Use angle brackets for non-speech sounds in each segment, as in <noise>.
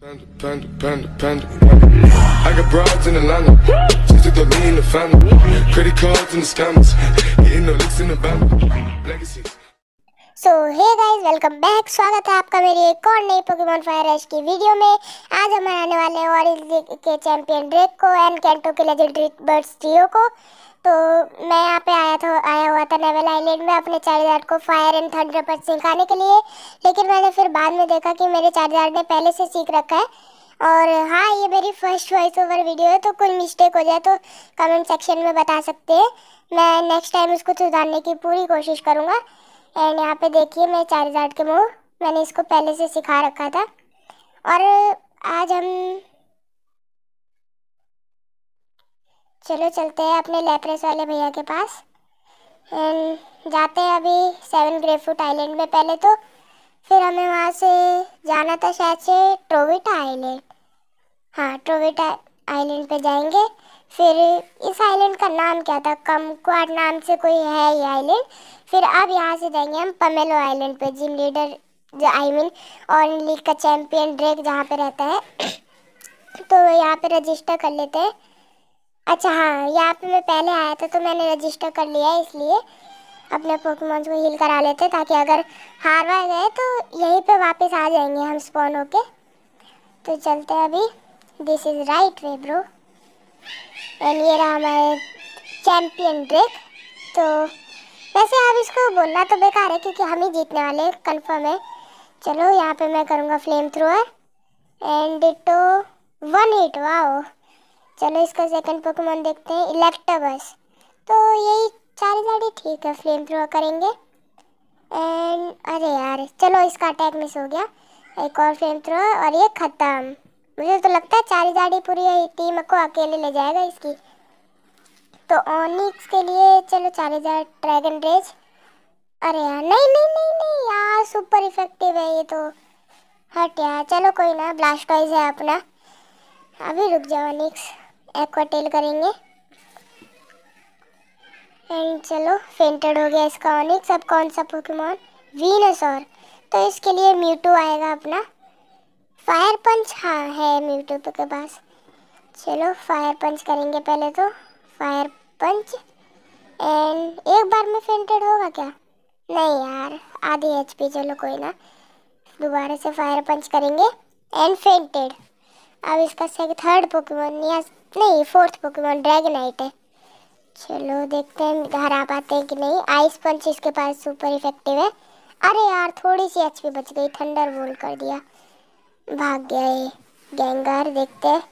Panda, panda, panda, panda. I got broads in Atlanta. Just took the lean the family. Credit cards and the scammers. Getting no licks in the band. Legacy. So hey guys welcome back स्वागत है आपका मेरी एक और नई Pokemon fire rush की video में आज हम आने वाले हैं और के चैंपियन ड्रेक को एंड कैंटो के लेजेंडरी बर्ड्स जियो को तो मैं यहाँ पे आया था आया हुआ था नेवल आइलैंड में अपने चार्जार्ड को फायर एंड थंडर पर सिखाने के लिए लेकिन मैंने फिर बाद में देखा कि मेरे चार्जार्ड ने पहले से सीख रखा है और हाँ ये मेरी फर्स्ट वॉइस ओवर वीडियो है तो कोई मिस्टेक हो जाए तो कमेंट सेक्शन में बता सकते हैं मैं नेक्स्ट टाइम इसको सुधारने की पूरी कोशिश करूँगा एंड यहाँ पर देखिए मैं चार्जार्ड के मुँह मैंने इसको पहले से सिखा रखा था और आज हम चलो चलते हैं अपने लेपरेस वाले भैया के पास जाते हैं अभी सेवन ग्रेफूट आइलैंड में पहले तो फिर हमें वहाँ से जाना था शायद से ट्रोविटा आइलैंड हाँ ट्रोविटा आइलैंड पे जाएंगे फिर इस आइलैंड का नाम क्या था कम क्वाड नाम से कोई है ये आइलैंड फिर अब यहाँ से जाएंगे हम पमेलो आइलैंड पे जिम लीडर जो आई मीन ऑन लीग का चैम्पियन ड्रेक जहाँ पे रहता है <clears throat> तो यहाँ पे रजिस्टर कर लेते हैं अच्छा हाँ यहाँ पे मैं पहले आया था तो मैंने रजिस्टर कर लिया है इसलिए अपने पोकेमोन्स को हील करा लेते ताकि अगर हार वार गए तो यहीं पे वापस आ जाएंगे हम स्पॉन होके तो चलते हैं अभी this is right way bro and ये रहा हमारे चैम्पियन ड्रेक तो वैसे अब इसको बोलना तो बेकार है क्योंकि हम ही जीतने वाले कन्फर्म है चलो यहाँ पर मैं करूँगा flame thrower and ditto one hit wow चलो इसका सेकंड पोकेमोन देखते हैं इलेक्टाबस तो यही चार जाड़ी ठीक है फ्लेम थ्रो करेंगे एंड अरे यार चलो इसका अटैक मिस हो गया एक और फ्लेम थ्रो और ये ख़त्म मुझे तो लगता है चार जाड़ी पूरी टीम को अकेले ले जाएगा इसकी तो ऑनिक्स के लिए चलो चार हजार ड्रैगन रेज अरे यार नहीं नहीं नहीं नहीं यार सुपर इफेक्टिव है ये तो हट यार चलो कोई ना ब्लास्ट है अपना अभी रुक जाओ ऑनिक्स टेल करेंगे एंड चलो फेंटेड हो गया इसका ऑनिक सब कौन सा वीनस और तो इसके लिए म्यूटू आएगा अपना फायर पंच हाँ है म्यूटू तो के पास चलो फायर पंच करेंगे पहले तो फायर पंच एंड एक बार में फेंटेड होगा क्या नहीं यार आधी एच पी चलो कोई ना दोबारा से फायर पंच करेंगे एंड फेंटेड अब इसका सेकंड थर्ड पोकेमोन या नहीं फोर्थ पोकेमोन ड्रैगनाइट है चलो देखते हैं घर आ पाते हैं कि नहीं आइस पंच इसके पास सुपर इफेक्टिव है अरे यार थोड़ी सी एचपी बच गई थंडर बोल कर दिया भाग गया ये गैंगार देखते हैं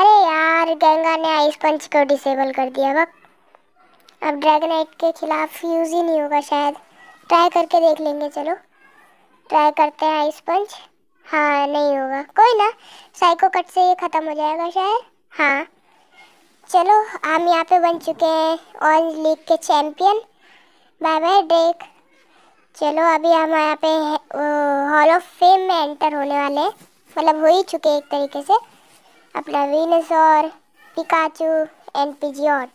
अरे यार गैंगार ने आइस पंच को डिसेबल कर दिया वक अब ड्रैगनाइट के खिलाफ यूज़ ही नहीं होगा शायद ट्राई करके देख लेंगे चलो ट्राई करते हैं आइस पंच हाँ नहीं होगा कोई ना साइको कट से ये ख़त्म हो जाएगा शायद हाँ चलो हम यहाँ पे बन चुके हैं ऑल लीग के चैम्पियन बाय बाय ड्रेक चलो अभी हम यहाँ पे हॉल ऑफ फेम में एंटर होने वाले हैं मतलब हो ही चुके एक तरीके से अपना वीनसोर पिकाचू एंड ऑट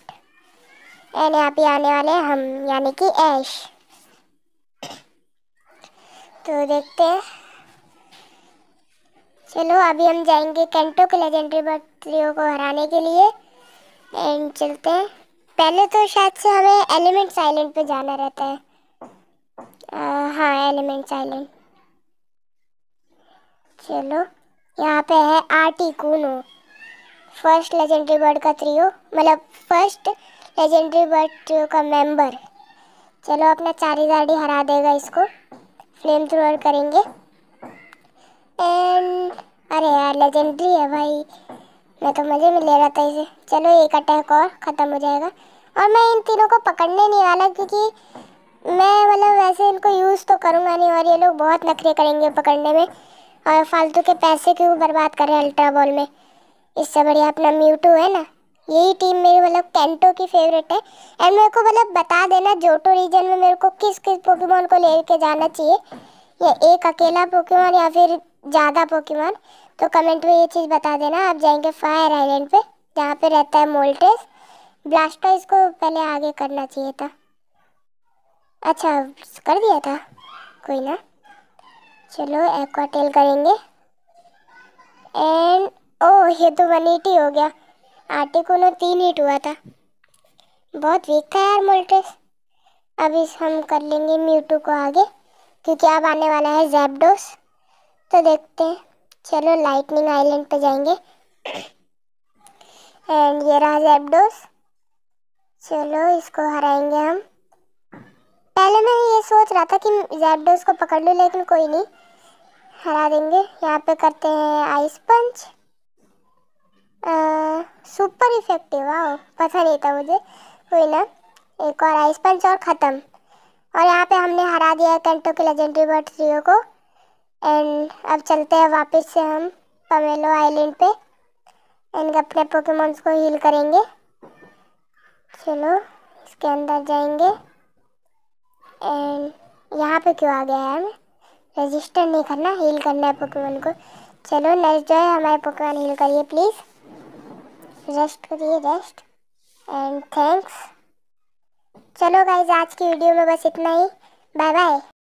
एंड यहाँ पे आने वाले हैं हम यानी कि ऐश तो देखते हैं चलो अभी हम जाएंगे कैंटो के लेजेंडरी बर्ड ट्रियो को हराने के लिए एंड चलते हैं पहले तो शायद से हमें एलिमेंट्स आइलैंड पे जाना रहता है आ, हाँ एलिमेंट्स आइलैंड चलो यहाँ पे है Articuno first legendary bird का ट्रियो मतलब फर्स्ट लेजेंडरी बर्ड ट्रियो का मेंबर चलो अपना चारी गाड़ी हरा देगा इसको फ्लेम थ्रोअर करेंगे एम अरे यार लेजेंडरी है भाई मैं तो मज़े में ले रहा था इसे चलो एक अटैक और ख़त्म हो जाएगा और मैं इन तीनों को पकड़ने नहीं वाला क्योंकि मैं मतलब वैसे इनको यूज़ तो करूँगा नहीं और ये लोग बहुत नखरे करेंगे पकड़ने में और फालतू के पैसे क्यों बर्बाद करें अल्ट्रा बॉल में इससे बढ़िया अपना म्यूटू है ना यही टीम मेरी मतलब कैंटो की फेवरेट है एंड मेरे को मतलब बता देना जोटो रीजन में मेरे को किस किस पोकेमोन को लेके जाना चाहिए या एक अकेला पोकेमोन या फिर ज़्यादा पोकेमोन तो कमेंट में ये चीज़ बता देना आप जाएंगे फायर आइलैंड पे जहाँ पे रहता है मोल्टेस ब्लास्टो इसको पहले आगे करना चाहिए था अच्छा कर दिया था कोई ना चलो एक्वाटेल करेंगे एंड ओ oh, ये तो वन एटी हो गया आटे को ना तीन हिट हुआ था बहुत वीक था यार मोल्टेस अब इस हम कर लेंगे म्यूटू को आगे क्योंकि अब आने वाला है जैबडोस तो देखते हैं चलो लाइटनिंग आइलैंड पे जाएंगे एंड ये रहा जेबडोस चलो इसको हराएंगे हम पहले मैं ये सोच रहा था कि जेबडोस को पकड़ लूँ लेकिन कोई नहीं हरा देंगे यहाँ पे करते हैं आइस पंच आ, सुपर इफेक्टिव आओ पता नहीं था मुझे कोई ना एक और आइस पंच और ख़त्म और यहाँ पे हमने हरा दिया है कैंटो के लेजेंडरी बर्ड ट्रियो को एंड अब चलते हैं वापस से हम पमेलो आइलैंड पे एंड अपने पोकेमोन्स को हील करेंगे चलो इसके अंदर जाएंगे एंड यहाँ पे क्यों आ गया है हमें रजिस्टर नहीं करना हील करना है पोकेमोन को चलो नेक्स्ट जो है हमारे पोकेमोन हील करिए प्लीज़ रेस्ट करिए रेस्ट एंड थैंक्स चलो गाइज आज की वीडियो में बस इतना ही बाय बाय